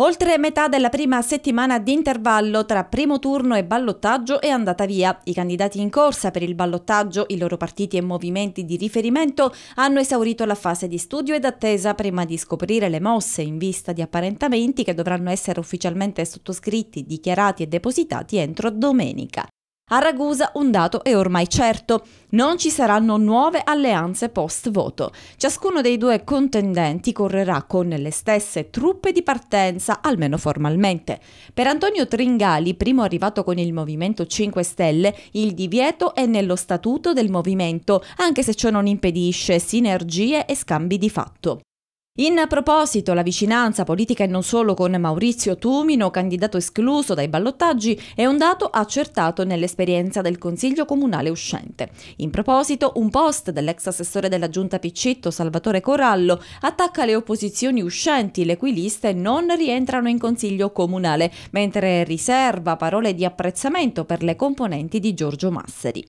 Oltre metà della prima settimana di intervallo tra primo turno e ballottaggio è andata via. I candidati in corsa per il ballottaggio, i loro partiti e movimenti di riferimento hanno esaurito la fase di studio ed attesa prima di scoprire le mosse in vista di apparentamenti che dovranno essere ufficialmente sottoscritti, dichiarati e depositati entro domenica. A Ragusa un dato è ormai certo, non ci saranno nuove alleanze post voto. Ciascuno dei due contendenti correrà con le stesse truppe di partenza, almeno formalmente. Per Antonio Tringali, primo arrivato con il Movimento 5 Stelle, il divieto è nello statuto del movimento, anche se ciò non impedisce sinergie e scambi di fatto. In proposito, la vicinanza politica e non solo con Maurizio Tumino, candidato escluso dai ballottaggi, è un dato accertato nell'esperienza del Consiglio Comunale uscente. In proposito, un post dell'ex assessore della Giunta Piccetto, Salvatore Corallo, attacca le opposizioni uscenti, le cui liste non rientrano in Consiglio Comunale, mentre riserva parole di apprezzamento per le componenti di Giorgio Masseri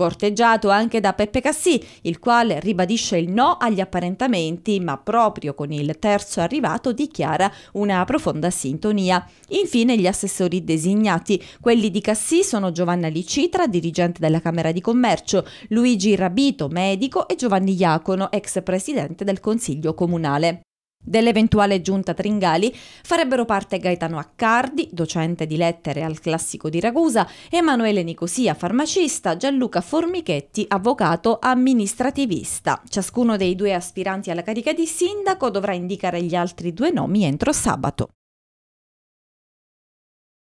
corteggiato anche da Peppe Cassì, il quale ribadisce il no agli apparentamenti, ma proprio con il terzo arrivato dichiara una profonda sintonia. Infine gli assessori designati, quelli di Cassì sono Giovanna Licitra, dirigente della Camera di Commercio, Luigi Rabito, medico e Giovanni Iacono, ex presidente del Consiglio Comunale. Dell'eventuale giunta Tringali farebbero parte Gaetano Accardi, docente di lettere al Classico di Ragusa, Emanuele Nicosia, farmacista, Gianluca Formichetti, avvocato amministrativista. Ciascuno dei due aspiranti alla carica di sindaco dovrà indicare gli altri due nomi entro sabato.